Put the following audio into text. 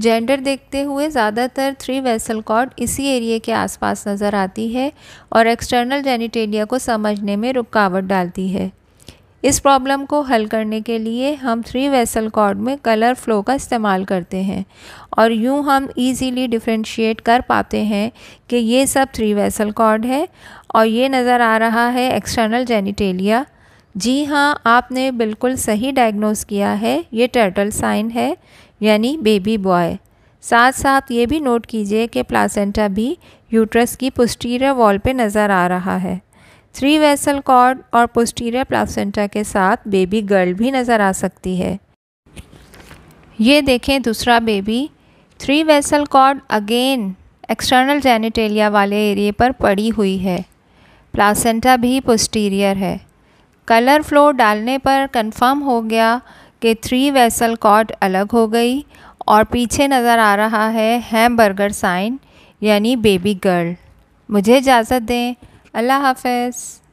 gender देखते हुए ज़्यादातर थ्री वेसल कॉर्ड इसी एरिया के आसपास नज़र आती है और एक्सटर्नल जेनिटेलिया को समझने में रुकावट डालती है इस प्रॉब्लम को हल करने के लिए हम थ्री वेसल कॉर्ड में कलर फ्लो का इस्तेमाल करते हैं और यूँ हम इजीली डिफ्रेंशिएट कर पाते हैं कि ये सब थ्री वेसल कॉर्ड है और ये नज़र आ रहा है एक्सटर्नल जेनिटेलिया जी हाँ आपने बिल्कुल सही डायग्नोस किया है ये टर्टल साइन है यानी बेबी बॉय साथ साथ ये भी नोट कीजिए कि प्लासेंटा भी यूट्रस की पोस्टीरियर वॉल पे नज़र आ रहा है थ्री वेसल कॉर्ड और पोस्टीरियर प्लासेंटा के साथ बेबी गर्ल भी नज़र आ सकती है ये देखें दूसरा baby three vessel cord again external genitalia वाले एरिए पर पड़ी हुई है प्लासेंटा भी पोस्टीरियर है कलर फ्लो डालने पर कंफर्म हो गया के थ्री वेसल कॉड अलग हो गई और पीछे नज़र आ रहा है हैम बर्गर साइन यानी बेबी गर्ल मुझे इजाज़त दें अल्लाह हाफिज़